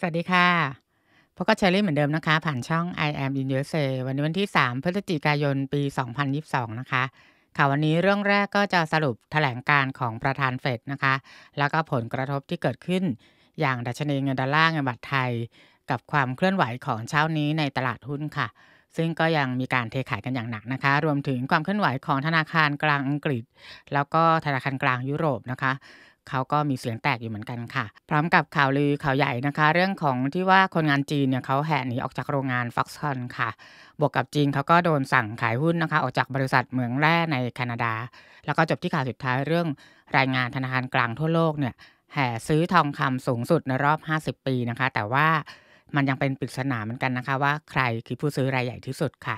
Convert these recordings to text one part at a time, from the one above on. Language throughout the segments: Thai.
สวัสดีค่ะพบกับเชอรี่เหมือนเดิมนะคะ ผ่านช่อง I am in USA วันนี้วันที่ 3 พฤศจิกายนปี 2022 นะคะ ค่ะวันนี้เรื่องแรกก็จะสรุปแถลงการของประธานเฟดนะคะ แล้วก็ผลกระทบที่เกิดขึ้นอย่างดัชนีเงินดอลลาร์เงินบาทไทย กับความเคลื่อนไหวของเช้านี้ในตลาดหุ้นค่ะ ซึ่งก็ยังมีการเทขายกันอย่างหนักนะคะ รวมถึงความเคลื่อนไหวของธนาคารกลางอังกฤษ แล้วก็ธนาคารกลางยุโรปนะคะเขาก็มีเสียงแตกอยู่เหมือนกันค่ะ พร้อมกับข่าวลือข่าวใหญ่นะคะ เรื่องของที่ว่าคนงานจีนเนี่ยเขาแห่หนีออกจากโรงงานฟ็อกซ์คอนค่ะ บวกกับจีนเขาก็โดนสั่งขายหุ้นนะคะ ออกจากบริษัทเหมืองแร่ในแคนาดา แล้วก็จบที่ข่าวสุดท้ายเรื่องรายงานธนาคารกลางทั่วโลกเนี่ยแห่ซื้อทองคำสูงสุดในรอบ 50 ปีนะคะ แต่ว่ามันยังเป็นปริศนาเหมือนกันนะคะว่าใครคือผู้ซื้อรายใหญ่ที่สุดค่ะ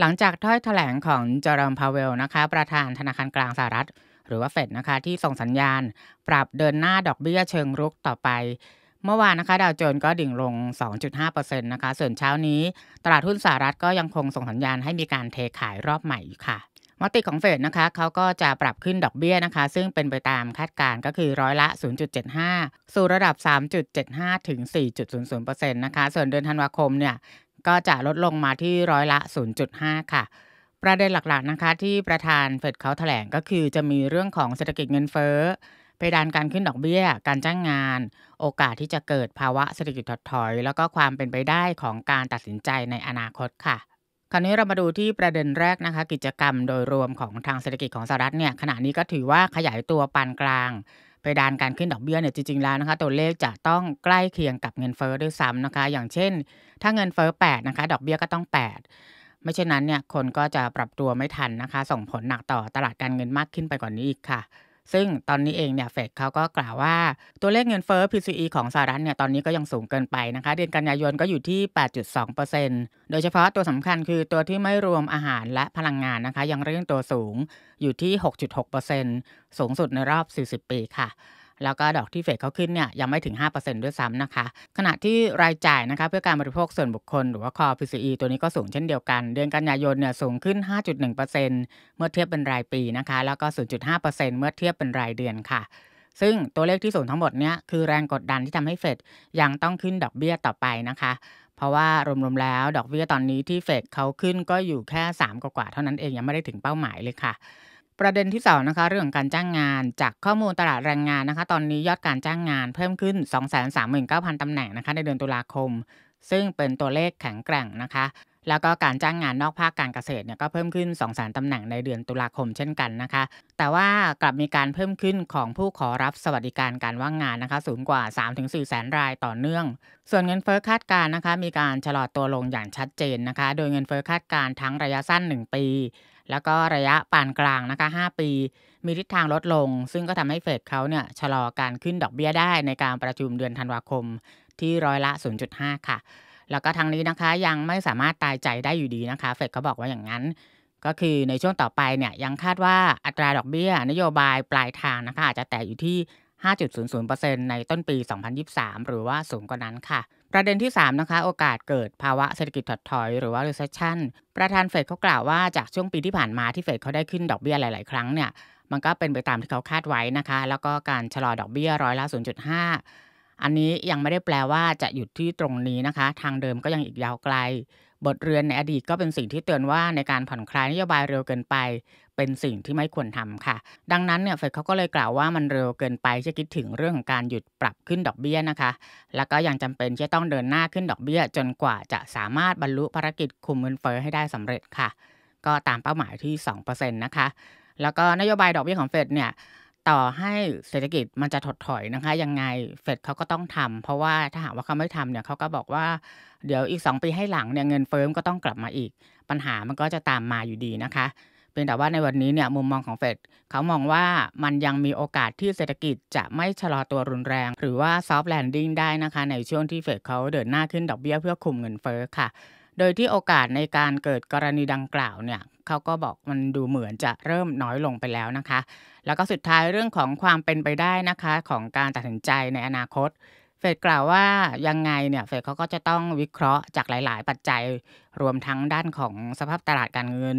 หลังจากถ้อยแถลงของเจอร์มพาเวลนะคะ ประธานธนาคารกลางสหรัฐหรือว่าเฟดนะคะที่ส่งสัญญาณ ปรับเดินหน้าดอกเบี้ยเชิงรุกต่อไป เมื่อวานนะคะดาวโจนส์ก็ดิ่งลง 2.5%นะคะส่วนเช้านี้ ตลาดหุ้นสหรัฐก็ยังคงส่งสัญญาณให้มีการเทขายรอบใหม่่ค่ะ มติของเฟดนะคะเขาก็จะปรับขึ้นดอกเบี้ยนะคะซึ่งเป็นไปตามคาดการณ์ก็คือร้อยละ 0.75 สู่ระดับ 3.75ถึง4.00%นะคะส่วนเดือนธันวาคมเนี่ยก็จะลดลงมาที่ร้อยละ 0.5 ค่ะ ประเด็นหลักๆนะคะที่ประธานเฟดเขาถแถลงก็คือจะมีเรื่องของเศรษฐกิจเงินเฟ้อเพดานการขึ้นดอกเบี้ย การจ้างงาน โอกาสที่จะเกิดภาวะเศรษฐกิจถดถอย แล้วก็ความเป็นไปได้ของการตัดสินใจในอนาคตค่ะ คราวนี้เรามาดูที่ประเด็นแรกนะคะ กิจกรรมโดยรวมของทางเศรษฐกิจของสหรัฐเนี่ยขณะนี้ก็ถือว่าขยายตัวปานกลางเพดานการขึ้นดอกเบี้ยเนี่ยจริงๆแล้วนะคะ ตัวเลขจะต้องใกล้เคียงกับเงินเฟ้อด้วยซ้ำนะคะ อย่างเช่น ถ้าเงินเฟอ้อ8นะคะดอกเบี้ยก็ต้อง 8 ไม่เช่นนั้นเนี่ยคนก็จะปรับตัวไม่ทันนะคะ ส่งผลหนักต่อตลาดการเงินมากขึ้นไปกว่านนี้อีกค่ะซึ่งตอนนี้เองเนี่ยเฟดเขาก็กล่าวว่าตัวเลขเงินเฟ้อ PCE ของสหรัฐเนี่ยตอนนี้ก็ยังสูงเกินไปนะคะเดือนกันยายนก็อยู่ที่ 8.2%โดยเฉพาะตัวสำคัญคือตัวที่ไม่รวมอาหารและพลังงานนะคะ ยังเรื่องตัวสูงอยู่ที่ 6.6%สูงสุดในรอบ 40 ปีค่ะแล้วก็ดอกที่เฟดเขาขึ้นเนี่ยยังไม่ถึง 5%ด้วยซ้ำนะคะ ขณะที่รายจ่ายนะคะเพื่อการบริโภคส่วนบุคคล หรือว่าคอ PCE ตัวนี้ก็สูงเช่นเดียวกัน เดือนกันยายนเนี่ยสูงขึ้น 5.1%เมื่อเทียบเป็นรายปีนะคะ แล้วก็ 0.5%เมื่อเทียบเป็นรายเดือนค่ะ ซึ่งตัวเลขที่สูงทั้งหมดเนี่ยคือแรงกดดันที่ทำให้เฟดยังต้องขึ้นดอกเบี้ยต่อไปนะคะเพราะว่ารวมๆแล้วดอกเบี้ยตอนนี้ที่เฟดเขาขึ้นก็อยู่แค่3 กว่าเท่านั้นเองยังไม่ได้ถึงเป้าหมายเลยค่ะประเด็นที่2นะคะเรื่องการจ้างงานจากข้อมูลตลาดแรงงานนะคะ ตอนนี้ยอดการจ้างงานเพิ่มขึ้น 239,000ตำแหน่งนะคะ ในเดือนตุลาคม ซึ่งเป็นตัวเลขแข็งแกร่งนะคะ แล้วก็การจ้างงานนอกภาคการเกษตรเนี่ยก็เพิ่มขึ้น2 0 0 0นตำแหน่งในเดือนตุลาคมเช่นกันนะคะ แต่ว่ากลับมีการเพิ่มขึ้นของผู้ขอรับสวัสดิการการว่างงานนะคะ สูงกว่า 3-4แสนรายต่อเนื่อง ส่วนเงินเฟ้อคาดการนะคะ มีการชะลอตัวลงอย่างชัดเจนนะคะ โดยเงินเฟ้อคาดการทั้งระยะสั้น 1 ปีแล้วก็ระยะปานกลางนะคะ 5 ปี มีทิศทางลดลง ซึ่งก็ทำให้เฟดเขาเนี่ยชะลอการขึ้นดอกเบี้ยได้ในการประชุมเดือนธันวาคมที่ร้อยละ 0.5 ค่ะ แล้วก็ทางนี้นะคะยังไม่สามารถตายใจได้อยู่ดีนะคะ เฟดเขาบอกว่าอย่างนั้น ก็คือในช่วงต่อไปเนี่ยยังคาดว่าอัตราดอกเบี้ย นโยบายปลายทางนะคะอาจจะแตะอยู่ที่5.00%ในต้นปี 2023 หรือว่าสูงกว่านั้นค่ะ ประเด็นที่3นะคะโอกาสเกิดภาวะเศรษฐกิจถดถอยหรือว่า recession ประธานเฟดเขากล่าวว่าจากช่วงปีที่ผ่านมาที่เฟดเขาได้ขึ้นดอกเบี้ยหลาย ๆ ครั้งเนี่ยมันก็เป็นไปตามที่เขาคาดไว้นะคะ แล้วก็การชะลอดอกเบี้ยร้อยละ0.5อันนี้ยังไม่ได้แปลว่าจะหยุดที่ตรงนี้นะคะ ทางเดิมก็ยังอีกยาวไกล บทเรียนในอดีตก็เป็นสิ่งที่เตือนว่าในการผ่อนคลายนโยบายเร็วเกินไป เป็นสิ่งที่ไม่ควรทำค่ะ ดังนั้นเนี่ยเฟดเขาก็เลยกล่าวว่ามันเร็วเกินไปจะคิดถึงเรื่องของการหยุดปรับขึ้นดอกเบี้ยนะคะแล้วก็ยังจำเป็นที่ต้องเดินหน้าขึ้นดอกเบี้ย จนกว่าจะสามารถบรรลุภารกิจคุมเงินเฟ้อให้ได้สำเร็จค่ะก็ตามเป้าหมายที่2%นะคะแล้วก็นโยบายดอกเบี้ยของเฟดเนี่ยต่อให้เศรษฐกิจมันจะถดถอยนะคะ ยังไงเฟดเขาก็ต้องทำเพราะว่าถ้าหากว่าเขาไม่ทำเนี่ยเขาก็บอกว่าเดี๋ยวอีก 2 ปีให้หลังเนี่ยเงินเฟ้อก็ต้องกลับมาอีก ปัญหามันก็จะตามมาอยู่ดีนะคะเพียงแต่ว่าในวันนี้เนี่ยมุมมองของเฟดเขามองว่ามันยังมีโอกาสที่เศรษฐกิจจะไม่ชะลอตัวรุนแรง หรือว่าซอฟต์แลนดิ้งได้นะคะ ในช่วงที่เฟดเขาเดินหน้าขึ้นดอกเบี้ยเพื่อคุมเงินเฟ้อค่ะโดยที่โอกาสในการเกิดกรณีดังกล่าวเนี่ยเขาก็บอกมันดูเหมือนจะเริ่มน้อยลงไปแล้วนะคะ แล้วก็สุดท้ายเรื่องของความเป็นไปได้นะคะของการตัดสินใจในอนาคต เฟดกล่าวว่ายังไงเนี่ยเฟดเขาก็จะต้องวิเคราะห์จากหลายๆ ปัจจัยรวมทั้งด้านของสภาพตลาดการเงิน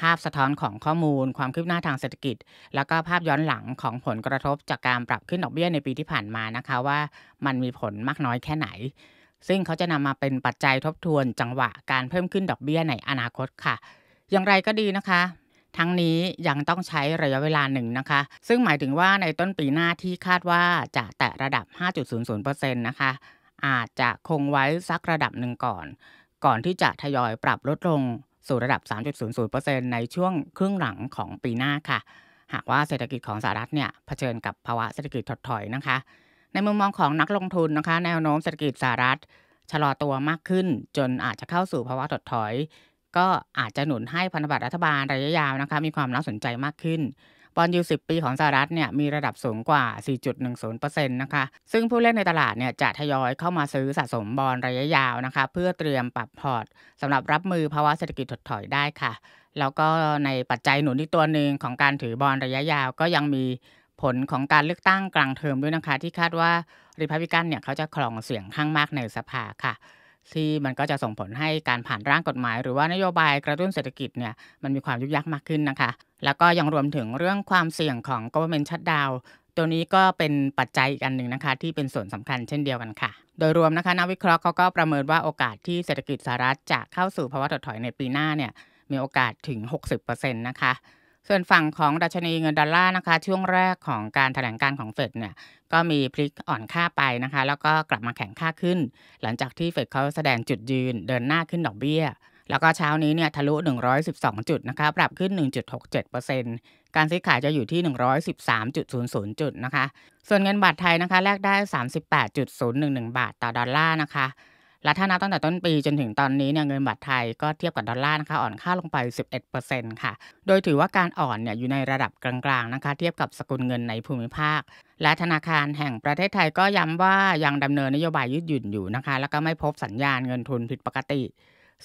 ภาพสะท้อนของข้อมูล ความคืบหน้าทางเศรษฐกิจ แล้วก็ภาพย้อนหลังของผลกระทบ จากการปรับขึ้นดอกเบี้ยในปีที่ผ่านมานะคะว่ามันมีผลมากน้อยแค่ไหนซึ่งเขาจะนำมาเป็นปัจจัยทบทวนจังหวะการเพิ่มขึ้นดอกเบี้ยในอนาคตค่ะ อย่างไรก็ดีนะคะ ทั้งนี้ยังต้องใช้ระยะเวลาหนึ่งนะคะ ซึ่งหมายถึงว่าในต้นปีหน้าที่คาดว่าจะแตะระดับ 5.00%นะคะ อาจจะคงไว้สักระดับหนึ่งก่อน ก่อนที่จะทยอยปรับลดลงสู่ระดับ 3.00%ในช่วงครึ่งหลังของปีหน้าค่ะ หากว่าเศรษฐกิจของสหรัฐเนี่ยเผชิญกับภาวะเศรษฐกิจถดถอยนะคะในมุมมองของนักลงทุนนะคะ แนวโน้มเศรษฐกิจสหรัฐชะลอตัวมากขึ้น จนอาจจะเข้าสู่ภาวะถดถอย ก็อาจจะหนุนให้พันธบัตรรัฐบาลระยะยาวนะคะมีความน่าสนใจมากขึ้น บอลยูสิปีของสหรัฐเนี่ยมีระดับสูงกว่า 4.10%นะคะซึ่งผู้เล่นในตลาดเนี่ยจะทยอยเข้ามาซื้อสะสมบอลระยะยาวนะคะเพื่อเตรียมปรับพอร์ตสำหรับรับมือภาวะเศรษฐกิจถดถอยได้ค่ะ แล้วก็ในปัจจัยหนุนที่ตัวหนึ่งของการถือบอลระยะยาวก็ยังมีผลของการเลือกตั้งกลางเทอมด้วยนะคะ ที่คาดว่าริพับลิกันเนี่ยเขาจะครองเสียงข้างมากในสภาค่ะ ที่มันก็จะส่งผลให้การผ่านร่างกฎหมาย หรือว่า นโยบายกระตุ้นเศรษฐกิจเนี่ยมันมีความยุ่งยากมากขึ้นนะคะ แล้วก็ยังรวมถึงเรื่องความเสี่ยงของ government shutdown ตัวนี้ก็เป็นปัจจัยอีกอันหนึ่งนะคะ ที่เป็นส่วนสำคัญเช่นเดียวกันค่ะ โดยรวมนะคะนักวิเคราะห์เขาก็ประเมินว่าโอกาสที่เศรษฐกิจสหรัฐจะเข้าสู่ภาวะถดถอยในปีหน้าเนี่ยมีโอกาสถึง60%นะคะส่วนฝั่งของดัชนีเงินดอลลาร์นะคะ ช่วงแรกของการถแถลงการของเฟดเนี่ยก็มีพลิกอ่อนค่าไปนะคะ แล้วก็กลับมาแข็งค่าขึ้น หลังจากที่เฟดเขาแสดงจุดยืนเดินหน้าขึ้นดอกเบี้ย แล้วก็เช้านี้เนี่ยทะลุ 112 จุดนะคะปรับขึ้น 1.67%การซื้อขายจะอยู่ที่ 113.00 จุดนะคะส่วนเงินบาทไทยนะคะแลกได้ 38.011 บาทต่อดอลลาร์นะคะและถ้านับตั้งแต่ต้นปีจนถึงตอนนี้เนี่ยเงินบาทไทยก็เทียบกับดอลลาร์นะคะอ่อนค่าลงไป 11%ค่ะ โดยถือว่าการอ่อนเนี่ยอยู่ในระดับกลางๆนะคะเทียบกับสกุลเงินในภูมิภาค และธนาคารแห่งประเทศไทยก็ย้ำว่ายังดำเนินนโยบายยืดหยุ่นอยู่นะคะแล้วก็ไม่พบสัญญาณเงินทุนผิดปกติ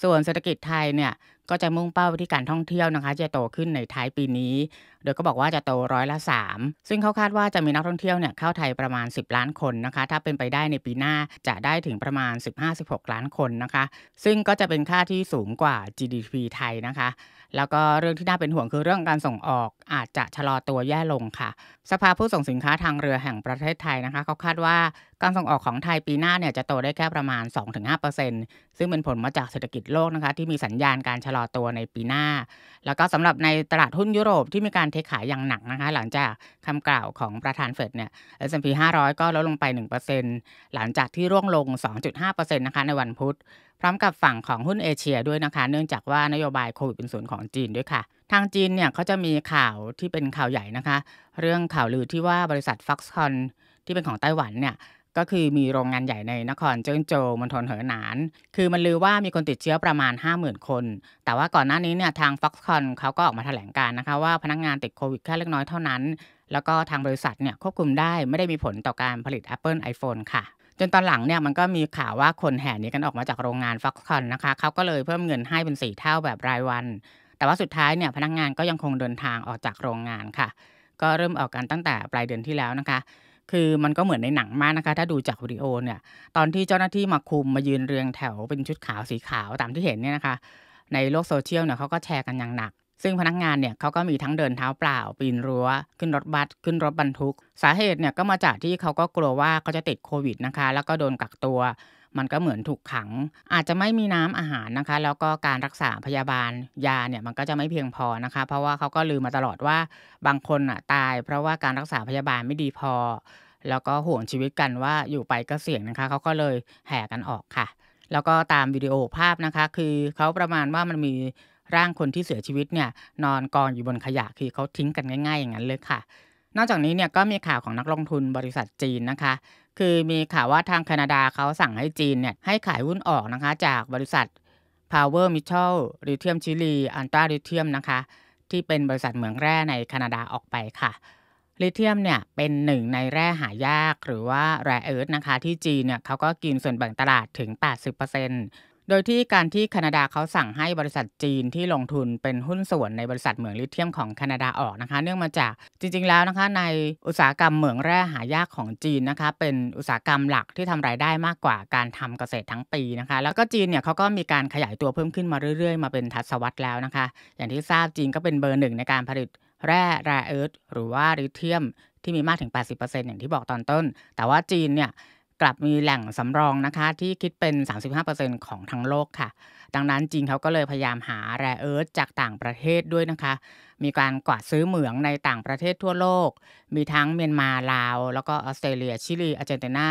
ส่วนเศรษฐกิจไทยเนี่ยก็จะมุ่งเป้าไปที่การท่องเที่ยวนะคะ จะโตขึ้นในท้ายปีนี้ โดยก็บอกว่าจะโตร้อยละ 3 ซึ่งเขาคาดว่าจะมีนักท่องเที่ยวเนี่ยเข้าไทยประมาณ 10 ล้านคนนะคะ ถ้าเป็นไปได้ในปีหน้าจะได้ถึงประมาณ 15-16ล้านคนนะคะ ซึ่งก็จะเป็นค่าที่สูงกว่า GDP ไทยนะคะแล้วก็เรื่องที่น่าเป็นห่วงคือเรื่องการส่งออกอาจจะชะลอตัวแย่ลงค่ะ สภาผู้ส่งสินค้าทางเรือแห่งประเทศไทยนะคะ เขาคาดว่าการส่งออกของไทยปีหน้าเนี่ยจะโตได้แค่ประมาณ 2-5%ซึ่งเป็นผลมาจากเศรษฐกิจโลกนะคะที่มีสัญญาณการชะลอตัวในปีหน้า แล้วก็สำหรับในตลาดหุ้นยุโรปที่มีการเทขายอย่างหนักนะคะ หลังจากคำกล่าวของประธานเฟดเนี่ย S&P 500 ก็ลดลงไป1%หลังจากที่ร่วงลง 2.5%นะคะในวันพุธพร้อมกับฝั่งของหุ้นเอเชียด้วยนะคะ เนื่องจากว่านโยบายโควิดเป็นศูนย์ของจีนด้วยค่ะ ทางจีนเนี่ยเขาจะมีข่าวที่เป็นข่าวใหญ่นะคะ เรื่องข่าวลือที่ว่าบริษัทอ o x c o n นที่เป็นของไต้หวันเนี่ย ก็คือมีโรงงานใหญ่ในนครเจิ้งโจวมณฑลเหอหนาน คือมันลือว่ามีคนติดเชื้อประมาณ 50,000 คน แต่ว่าก่อนหน้านี้เนี่ยทางฟ็อกซ์คอนเขาก็ออกมาแถลงการนะคะว่าพนักงงานติดโควิดแค่เล็กน้อยเท่านั้น แล้วก็ทางบริษัทเนี่ยควบคุมได้ไม่ได้มีผลต่อการผลิต Apple iPhone ค่ะจนตอนหลังเนี่ยมันก็มีข่าวว่าคนแห่นี้กันออกมาจากโรงงานฟ็อกคอนนะคะเขาก็เลยเพิ่มเงินให้เป็นสี่เท่าแบบรายวัน แต่ว่าสุดท้ายเนี่ยพนักงงานก็ยังคงเดินทางออกจากโรงงานค่ะ ก็เริ่มออกกันตั้งแต่ปลายเดือนที่แล้วนะคะ คือมันก็เหมือนในหนังมากนะคะ ถ้าดูจากวิดีโอเนี่ย ตอนที่เจ้าหน้าที่มาคุมมายืนเรียงแถวเป็นชุดขาวสีขาวตามที่เห็นเนี่ยนะคะ ในโลกโซเชียลเนี่ยเขาก็แชร์กันอย่างหนักซึ่งพนักงานเนี่ยเขาก็มีทั้งเดินเท้าเปล่า ปีนรั้ว ขึ้นรถบัสขึ้นรถบรรทุก สาเหตุเนี่ยก็มาจากที่เขาก็กลัวว่าเขาจะติดโควิดนะคะ แล้วก็โดนกักตัว มันก็เหมือนถูกขัง อาจจะไม่มีน้ำอาหารนะคะ แล้วก็การรักษาพยาบาลยาเนี่ยมันก็จะไม่เพียงพอนะคะ เพราะว่าเขาก็ลืมมาตลอดว่าบางคนอ่ะตาย เพราะว่าการรักษาพยาบาลไม่ดีพอ แล้วก็ห่วงชีวิตกันว่าอยู่ไปก็เสี่ยงนะคะเขาก็เลยแห่กันออกค่ะ แล้วก็ตามวิดีโอภาพนะคะ คือเขาประมาณว่ามันมีร่างคนที่เสียชีวิตเนี่ยนอนกองอยู่บนขยะคือเขาทิ้งกันง่าย ๆ อย่างนั้นเลยค่ะ นอกจากนี้เนี่ยก็มีข่าวของนักลงทุนบริษัทจีนนะคะ คือมีข่าวว่าทางแคนาดาเขาสั่งให้จีนเนี่ยให้ขายหุ้นออกนะคะ จากบริษัท Power Mitchell i t h i u m Chile a n t r a Lithium นะคะที่เป็นบริษัทเหมืองแร่ในแคนาดาออกไปค่ะลิเทียมเนี่ยเป็นหนึ่งในแร่หายากหรือว่าแร่เอิร์ธนะคะที่จีนเนี่ยเขาก็กินส่วนแบ่งตลาดถึง 80%เโดยที่การที่แคนาดาเขาสั่งให้บริษัทจีนที่ลงทุนเป็นหุ้นส่วนในบริษัทเหมืองลิเทียมของแคนาดาออกนะคะ เนื่องมาจากจริงๆแล้วนะคะ ในอุตสาหกรรมเหมืองแร่หายากของจีนนะคะ เป็นอุตสาหกรรมหลักที่ทำรายได้มากกว่าการทำเกษตรทั้งปีนะคะ แล้วก็จีนเนี่ยเขาก็มีการขยายตัวเพิ่มขึ้นมาเรื่อยๆมาเป็นทศวรรษแล้วนะคะ อย่างที่ทราบจีนก็เป็นเบอร์หนึ่งในการผลิต แร่แร่เอิร์ธหรือว่าลิเทียมที่มีมากถึง 80%อย่างที่บอกตอนต้น แต่ว่าจีนเนี่ยกลับมีแหล่งสำรองนะคะที่คิดเป็น 35%ของทั้งโลกค่ะ ดังนั้นจีนเขาก็เลยพยายามหาแร่เอิร์ธจากต่างประเทศด้วยนะคะ มีการกวาดซื้อเหมืองในต่างประเทศทั่วโลก มีทั้งเมียนมาลาว แล้วก็ออสเตรเลียชิลี อาร์เจนตินา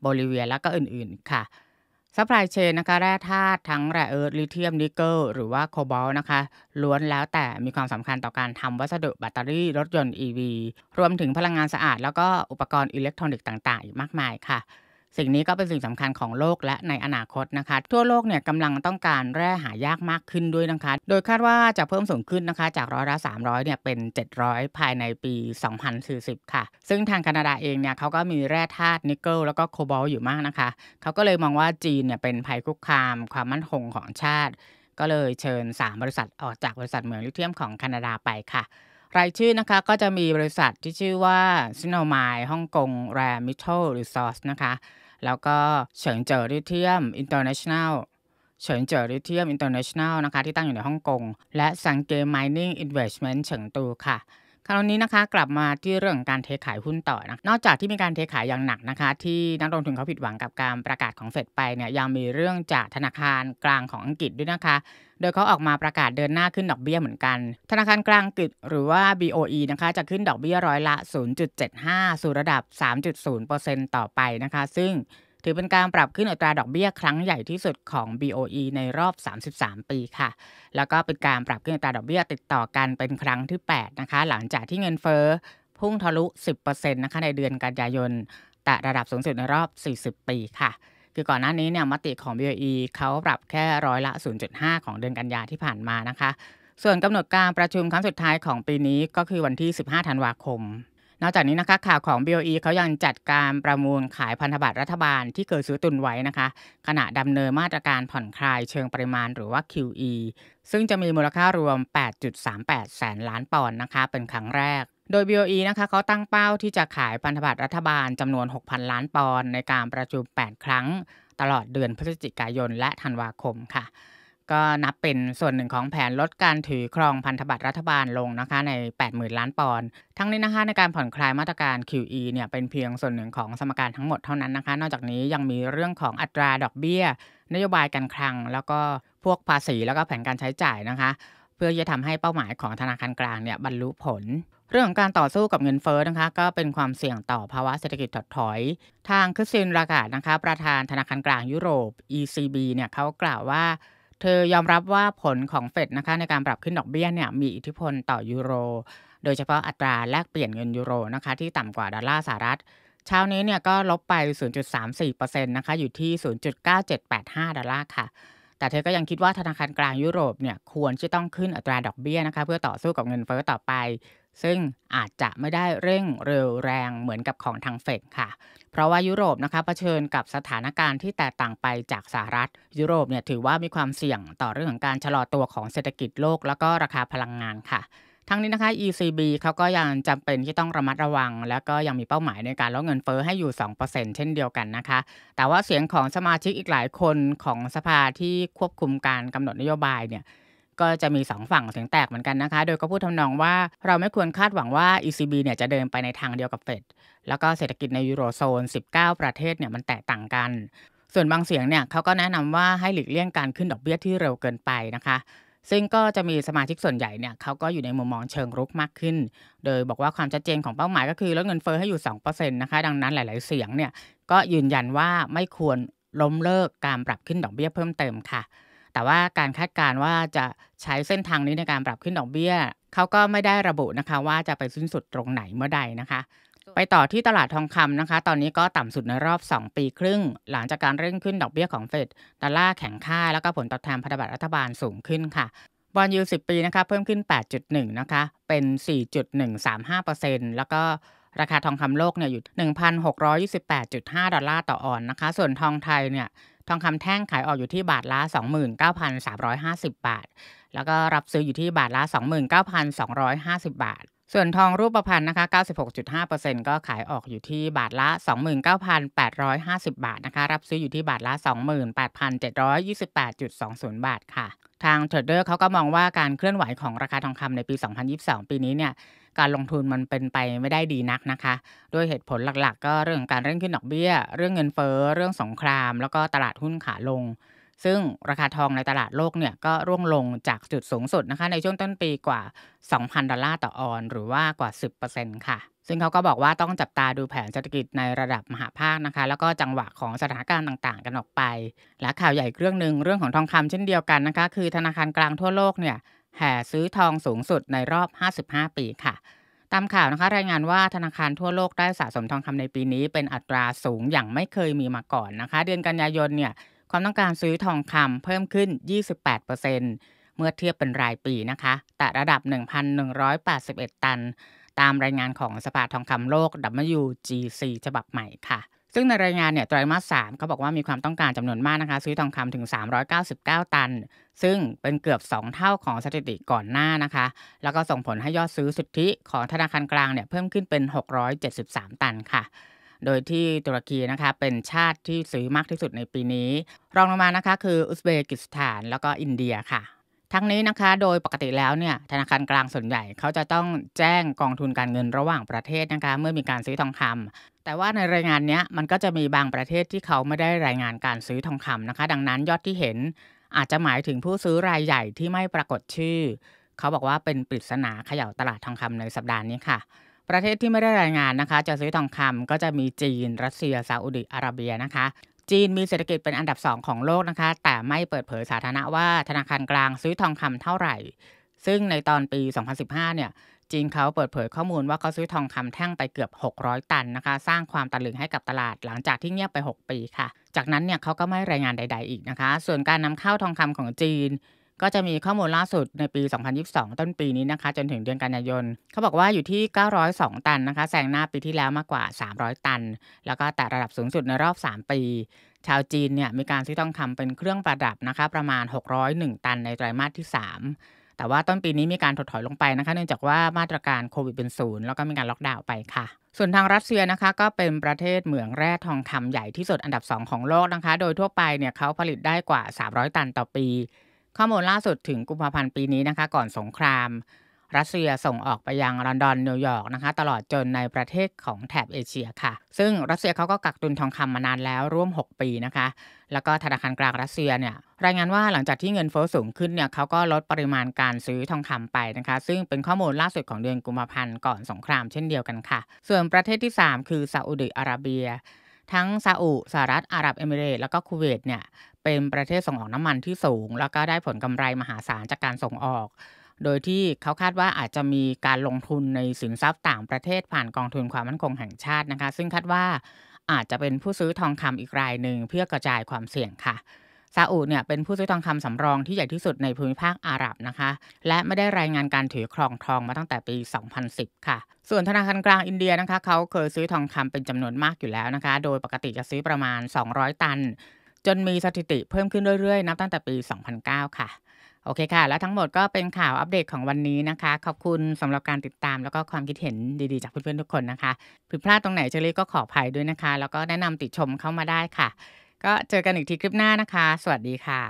โบลิเวียแล้วก็อื่นๆค่ะซัพพลายเชนนะคะแร่ธาตุทั้งแร่เอิร์ธลิเทียม นิกเกิลหรือว่าโคบอลนะคะล้วนแล้วแต่มีความสำคัญต่อการทำวัสดุแบตเตอรี่รถยนต์ EV รวมถึงพลังงานสะอาด แล้วก็อุปกรณ์อิเล็กทรอนิกส์ต่างๆอีกมากมายค่ะสิ่งนี้ก็เป็นสิ่งสำคัญของโลกและในอนาคตนะคะ ทั่วโลกเนี่ยกำลังต้องการแร่หายากมากขึ้นด้วยนะคะ โดยคาดว่าจะเพิ่มสูงขึ้นนะคะจากร้อยละ300เนี่ยเป็น 700 ภายในปี 2040ค่ะ ซึ่งทางแคนาดาเองเนี่ยเขาก็มีแร่ธาตุนิกเกิลแล้วก็โคบอลอยู่มากนะคะ เขาก็เลยมองว่าจีนเนี่ยเป็นภัยคุกคามความมั่นคงของชาติ ก็เลยเชิญ 3 บริษัทออกจากบริษัทเหมืองลิเทียมของแคนาดาไปค่ะ รายชื่อนะคะก็จะมีบริษัทที่ชื่อว่าซิโนมายฮ่องกงแรมิทลรีซอสนะคะแล้วก็เฉิงเจอริเทียมอินเตอร์เนชั่นแนล เฉิงเจอริเทียมอินเตอร์เนชั่นแนลนะคะที่ตั้งอยู่ในฮ่องกงและสังเกต m i งอินเวสท์เมนต์เฉิงตูค่ะคราวนี้นะคะกลับมาที่เรื่องการเทขายหุ้นต่อนะนอกจากที่มีการเทขายอย่างหนักนะคะ ที่นักลงทุนเขาผิดหวังกับการประกาศของเฟดไปเนี่ยยังมีเรื่องจากธนาคารกลางของอังกฤษด้วยนะคะ โดยเขาออกมาประกาศเดินหน้าขึ้นดอกเบี้ยเหมือนกัน ธนาคารกลางอังกฤษหรือว่า BOE นะคะจะขึ้นดอกเบี้ยร้อยละ 0.75 สู่ระดับ3.0%ต่อไปนะคะ ซึ่งถือเป็นการปรับขึ้นอัตราดอกเบี้ยครั้งใหญ่ที่สุดของ BOE ในรอบ 33 ปีค่ะ แล้วก็เป็นการปรับขึ้นอัตราดอกเบี้ยติดต่อกันเป็นครั้งที่ 8 นะคะ หลังจากที่เงินเฟ้อ พุ่งทะลุ 10%นะคะในเดือนกันยายนแต่ระดับสูงสุดในรอบ 40 ปีค่ะ คือก่อนหน้านี้เนี่ยมติของ BOE เขาปรับแค่ร้อยละ 0.5 ของเดือนกันยาที่ผ่านมานะคะ ส่วนกำหนดการประชุมครั้งสุดท้ายของปีนี้ก็คือวันที่ 15 ธันวาคมนอกจากนี้นะคะข่าวของ BOE เขายังจัดการประมูลขายพันธบัตรรัฐบาลที่เกิดซื้อตุนไว้นะคะ ขณะดำเนินมาตรการผ่อนคลายเชิงปริมาณหรือว่า QE ซึ่งจะมีมูลค่ารวม 8.38 แสนล้านปอนด์นะคะ เป็นครั้งแรก โดย BOE นะคะเขาตั้งเป้าที่จะขายพันธบัตรรัฐบาลจำนวน 6,000 ล้านปอนด์ในการประชุม 8 ครั้งตลอดเดือนพฤศจิกายน และธันวาคมค่ะก็นับเป็นส่วนหนึ่งของแผนลดการถือครองพันธบัตรรัฐบาลลงนะคะใน80,000 ล้านปอนด์ทั้งนี้นะคะ ในการผ่อนคลายมาตรการ QE เนี่ยเป็นเพียงส่วนหนึ่งของสมการทั้งหมดเท่านั้นนะคะ นอกจากนี้ยังมีเรื่องของอัตราดอกเบี้ยนโยบายการคลัง แล้วก็พวกภาษีแล้วก็แผนการใช้จ่ายนะคะ เพื่อจะทำให้เป้าหมายของธนาคารกลางเนี่ยบรรลุผล เรื่องของการต่อสู้กับเงินเฟ้อนะคะ ก็เป็นความเสี่ยงต่อภาวะเศรษฐกิจถดถอย ทางคริสตินรากาดนะคะ ประธานธนาคารกลางยุโรป ECB เนี่ยเขากล่าวว่าเธอยอมรับว่าผลของเฟดนะคะในการปรับขึ้นดอกเบี้ยเนี่ยมีอิทธิพลต่อยูโร โดยเฉพาะอัตราแลกเปลี่ยนเงินยูโรนะคะที่ต่ำกว่าดอลลาร์สหรัฐ เช้านี้เนี่ยก็ลบไป 0.34%นะคะอยู่ที่ 0.9785 ดอลลาร์ค่ะแต่เธอก็ยังคิดว่าธนาคารกลางยุโรปเนี่ยควรจะต้องขึ้นอัตราดอกเบี้ยนะคะเพื่อต่อสู้กับเงินเฟ้อต่อไป ซึ่งอาจจะไม่ได้เร่งเร็วแรงเหมือนกับของทางเฟดค่ะ เพราะว่ายุโรปนะคะะเผชิญกับสถานการณ์ที่แตกต่างไปจากสหรัฐยุโรปเนี่ยถือว่ามีความเสี่ยงต่อเรื่องของการชะลอตัวของเศรษฐกิจโลกแล้วก็ราคาพลังงานค่ะทั้งนี้นะคะ ECB เขาก็ยังจำเป็นที่ต้องระมัดระวัง และก็ยังมีเป้าหมายในการลดเงินเฟอ้อให้อยู่ 2%เช่นเดียวกันนะคะ แต่ว่าเสียงของสมาชิกอีกหลายคนของสภาที่ควบคุมการกำหนดนโยบายเนี่ยก็จะมี 2 ฝั่งเสียงแตกเหมือนกันนะคะ โดยก็พูดทำนองว่าเราไม่ควรคาดหวังว่า ECB เนี่ยจะเดินไปในทางเดียวกับเฟดแล้วก็เศรษฐกิจในยูโรโซน 19 ประเทศเนี่ยมันแตกต่างกัน ส่วนบางเสียงเนี่ยเขาก็แนะนำว่าให้หลีกเลี่ยงการขึ้นดอกเบี้ยที่เร็วเกินไปนะคะซึ่งก็จะมีสมาชิกส่วนใหญ่เนี่ยเขาก็อยู่ในมุมมองเชิงรุกมากขึ้น โดยบอกว่าความชัดเจนของเป้าหมายก็คือ ลดเงินเฟอ้อให้อยู่ 2%นะคะ ดังนั้นหลาย ๆเสียงเนี่ยก็ยืนยันว่าไม่ควรล้มเลิกการปรับขึ้นดอกเบี้ยเพิ่มเติมค่ะ แต่ว่าการคาดการณ์ว่าจะใช้เส้นทางนี้ในการปรับขึ้นดอกเบี้ย เขาก็ไม่ได้ระบุนะคะว่าจะไปสิ้นสุดตรงไหนเมื่อใดนะคะไปต่อที่ตลาดทองคำนะคะ ตอนนี้ก็ต่ำสุดในรอบ 2 ปีครึ่ง หลังจากการเร่งขึ้นดอกเบี้ยของเฟด ดอลลาร์แข็งค่า แล้วก็ผลตอบแทนพันธบัตรรัฐบาลสูงขึ้นค่ะ บอลยูสิบปีนะคะเพิ่มขึ้น 8.1นะคะ เป็น 4.135%แล้วก็ราคาทองคำโลกเนี่ยอยู่1,628.5ดอลลาร์ต่อออนนะคะ ส่วนทองไทยเนี่ย ทองคำแท่งขายออกอยู่ที่บาทละ29,350 บาท แล้วก็รับซื้ออยู่ที่บาทละ29,250 บาทส่วนทองรูปพรรณนะคะ96.5%ก็ขายออกอยู่ที่บาทละ 29,850 บาทนะคะ รับซื้ออยู่ที่บาทละ 28,728.20 บาทค่ะ ทางเทรดเดอร์เขาก็มองว่าการเคลื่อนไหวของราคาทองคำในปี 2022 ปีนี้เนี่ย การลงทุนมันเป็นไปไม่ได้ดีนักนะคะ ด้วยเหตุผลหลักๆ ก็เรื่องการเร่งขึ้นดอกเบี้ย เรื่องเงินเฟ้อ เรื่องสงคราม แล้วก็ตลาดหุ้นขาลงซึ่งราคาทองในตลาดโลกเนี่ยก็ร่วงลงจากจุดสูงสุดนะคะในช่วงต้นปีกว่า 2,000ดอลลาร์ต่อออนหรือว่ากว่า 10%ค่ะ ซึ่งเขาก็บอกว่าต้องจับตาดูแผนเศรษฐกิจในระดับมหาภาคนะคะ แล้วก็จังหวะของสถานการณ์ต่างๆ กันออกไป และข่าวใหญ่เรื่องหนึ่งเรื่องของทองคำเช่นเดียวกันนะคะ คือธนาคารกลางทั่วโลกเนี่ยแห่ซื้อทองสูงสุดในรอบ 55 ปีค่ะ ตามข่าวนะคะ รายงานว่าธนาคารทั่วโลกได้สะสมทองคำในปีนี้ เป็นอัตราสูงอย่างไม่เคยมีมาก่อนนะคะ เดือนกันยายนเนี่ยความต้องการซื้อทองคำเพิ่มขึ้น 28%เมื่อเทียบเป็นรายปีนะคะ แต่ระดับ 1,181 ตัน ตามรายงานของสภาทองคำโลก WGC ฉบับใหม่ค่ะ ซึ่งในรายงานเนี่ย ไตรมาส 3เขาบอกว่ามีความต้องการจำนวนมากนะคะ ซื้อทองคำถึง 399 ตัน ซึ่งเป็นเกือบ 2 เท่าของสถิติก่อนหน้านะคะ แล้วก็ส่งผลให้ยอดซื้อสุทธิของธนาคารกลางเนี่ยเพิ่มขึ้นเป็น 673 ตันค่ะโดยที่ตุรกีนะคะเป็นชาติที่ซื้อมากที่สุดในปีนี้ รองลงมานะคะ คืออุซเบกิสถาน แล้วก็อินเดียค่ะ ทั้งนี้นะคะ โดยปกติแล้วเนี่ยธนาคารกลางส่วนใหญ่เขาจะต้องแจ้งกองทุนการเงินระหว่างประเทศนะคะเมื่อมีการซื้อทองคำ แต่ว่าในรายงานนี้มันก็จะมีบางประเทศที่เขาไม่ได้รายงานการซื้อทองคำนะคะ ดังนั้นยอดที่เห็นอาจจะหมายถึงผู้ซื้อรายใหญ่ที่ไม่ปรากฏชื่อ เขาบอกว่าเป็นปริศนาเขย่าตลาดทองคำในสัปดาห์นี้ค่ะประเทศที่ไม่ได้รายงานนะคะจะซื้อทองคำก็จะมีจีน รัสเซียซาอุดิอาระเบียนะคะ จีนมีเศรษฐกิจเป็นอันดับ 2 ของโลกนะคะ แต่ไม่เปิดเผยสาธารณะว่าธนาคารกลางซื้อทองคำเท่าไหร่ ซึ่งในตอนปี 2015เนี่ยจีนเขาเปิดเผยข้อมูลว่าเขาซื้อทองคำแท่งไปเกือบ 600 ตันนะคะ สร้างความตะลึงให้กับตลาดหลังจากที่เงียบไป 6 ปีค่ะ จากนั้นเนี่ยเขาก็ไม่รายงานใด ๆ อีกนะคะ ส่วนการนำเข้าทองคำของจีนก็จะมีข้อมูลล่าสุดในปี 2022 ต้นปีนี้นะคะจนถึงเดือนกันยายนเขาบอกว่าอยู่ที่ 902 ตันนะคะแซงหน้าปีที่แล้วมากกว่า 300 ตัน แล้วก็แต่ระดับสูงสุดในรอบ 3 ปี ชาวจีนเนี่ยมีการซื้อทองคำเป็นเครื่องประดับนะคะประมาณ 601 ตันในไตรามาสที่ 3 แต่ว่าต้นปีนี้มีการถดถอยลงไปนะคะเนื่องจากว่ามาตรการโควิดเป็นศูนย์แล้วก็มีการล็อกดาวน์ไปค่ะ ส่วนทางรัสเซียนะคะก็เป็นประเทศเหมืองแร่ทองคำใหญ่ที่สุดอันดับ2ของโลกนะคะโดยทั่วไปเนี่ยเขาผลิตได้กว่า 300 ตันต่อปีข้อมูลล่าสุดถึงกุมภาพันธ์ปีนี้นะคะ ก่อนสงครามรัสเซียส่งออกไปยังลอนดอนนิวยอร์กนะคะ ตลอดจนในประเทศของแถบเอเชียค่ะ ซึ่งรัสเซียเขาก็กักตุนทองคำมานานแล้วร่วม 6 ปีนะคะ แล้วก็ธนาคารกลางรัสเซียเนี่ยรายงานว่าหลังจากที่เงินเฟ้อสูงขึ้นเนี่ยเขาก็ลดปริมาณการซื้อทองคำไปนะคะ ซึ่งเป็นข้อมูลล่าสุดของเดือนกุมภาพันธ์ก่อนสงครามเช่นเดียวกันค่ะ ส่วนประเทศที่ 3 คือซาอุดิอาระเบีย ทั้งซาอุสหรัฐอาหรับเอมิเรตและก็คูเวตเนี่ยเป็นประเทศส่งออกน้ำมันที่สูง แล้วก็ได้ผลกำไรมหาศาลจากการส่งออก โดยที่เขาคาดว่าอาจจะมีการลงทุนในสินทรัพย์ต่างประเทศ ผ่านกองทุนความมั่นคงแห่งชาตินะคะ ซึ่งคาดว่าอาจจะเป็นผู้ซื้อทองคำอีกรายหนึ่งเพื่อกระจายความเสี่ยงค่ะซาอุเนี่ยเป็นผู้ซื้อทองคำสำรองที่ใหญ่ที่สุดในภูมิภาคอาหรับนะคะ และไม่ได้รายงานการถือครองทองมาตั้งแต่ปี 2010ค่ะส่วนธนาคารกลางอินเดียนะคะเขาเคยซื้อทองคำเป็นจำนวนมากอยู่แล้วนะคะ โดยปกติจะซื้อประมาณ 200 ตันจนมีสถิติเพิ่มขึ้นเรื่อยๆ นับตั้งแต่ปี 2009 ค่ะ โอเคค่ะ และทั้งหมดก็เป็นข่าวอัปเดตของวันนี้นะคะ ขอบคุณสำหรับการติดตามแล้วก็ความคิดเห็นดีๆจากเพื่อนๆทุกคนนะคะ ผิดพลาดตรงไหนเชลี่ก็ขออภัยด้วยนะคะ แล้วก็แนะนำติดชมเข้ามาได้ค่ะ ก็เจอกันอีกทีคลิปหน้านะคะ สวัสดีค่ะ